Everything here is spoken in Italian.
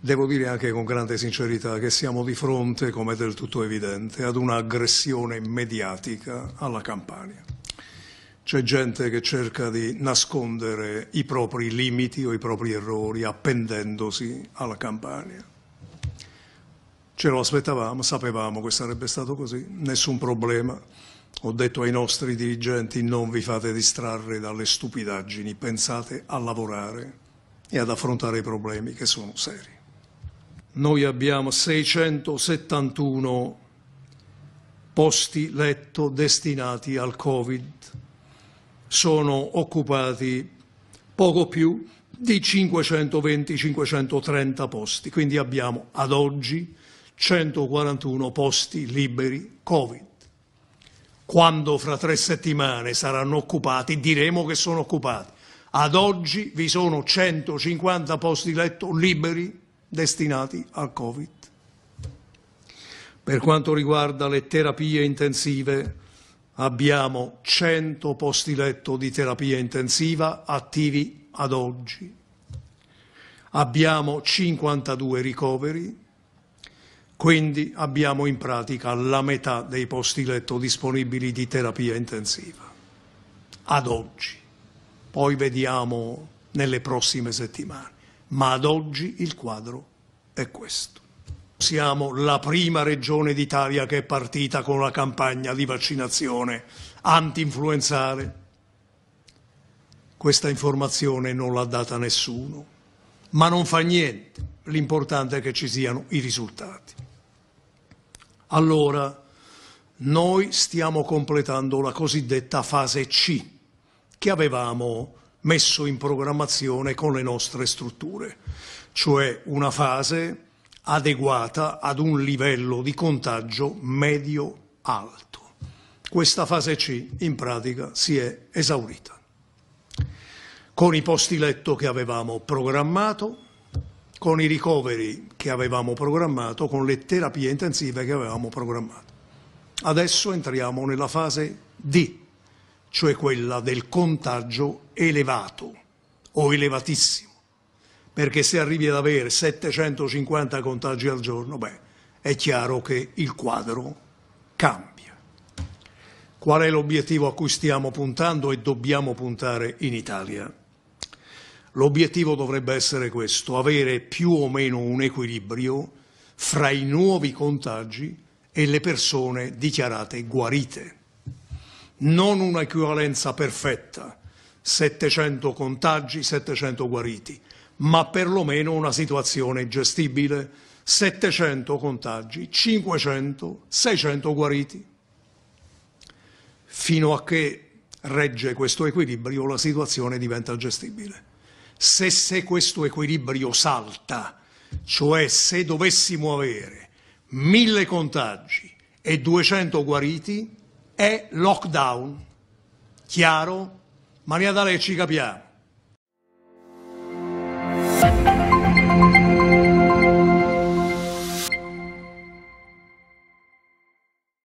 Devo dire anche con grande sincerità che siamo di fronte, come è del tutto evidente, ad un'aggressione mediatica alla Campania. C'è gente che cerca di nascondere i propri limiti o i propri errori appendendosi alla Campania. Ce lo aspettavamo, sapevamo che sarebbe stato così, nessun problema. Ho detto ai nostri dirigenti non vi fate distrarre dalle stupidaggini, pensate a lavorare e ad affrontare i problemi che sono seri noi abbiamo 671 posti letto destinati al Covid. Sono occupati poco più di 520-530 posti, quindi abbiamo ad oggi 141 posti liberi Covid. Quando fra tre settimane saranno occupati diremo che sono occupati. Ad oggi vi sono 150 posti letto liberi destinati al Covid. Per quanto riguarda le terapie intensive, abbiamo 100 posti letto di terapia intensiva attivi ad oggi. Abbiamo 52 ricoveri, quindi abbiamo in pratica la metà dei posti letto disponibili di terapia intensiva ad oggi. Poi vediamo nelle prossime settimane ma ad oggi il quadro è questo. Siamo la prima regione d'Italia che è partita con la campagna di vaccinazione anti-influenzale. Questa informazione non l'ha data nessuno, ma non fa niente, l'importante è che ci siano i risultati. Allora, noi stiamo completando la cosiddetta fase C che avevamo messo in programmazione con le nostre strutture, cioè una fase adeguata ad un livello di contagio medio-alto. Questa fase C in pratica si è esaurita. Con i posti letto che avevamo programmato, con i ricoveri che avevamo programmato, con le terapie intensive che avevamo programmato. Adesso entriamo nella fase D, cioè quella del contagio elevato o elevatissimo, perché se arrivi ad avere 750 contagi al giorno, beh, è chiaro che il quadro cambia. Qual è l'obiettivo a cui stiamo puntando e dobbiamo puntare in Italia? L'obiettivo dovrebbe essere questo, avere più o meno un equilibrio fra i nuovi contagi e le persone dichiarate guarite non un'equivalenza perfetta, 700 contagi, 700 guariti, ma perlomeno una situazione gestibile, 700 contagi, 500, 600 guariti. Fino a che regge questo equilibrio la situazione diventa gestibile. Se, se questo equilibrio salta, cioè se dovessimo avere 1000 contagi e 200 guariti, è lockdown. Chiaro? Maria D'Ale ci capiamo.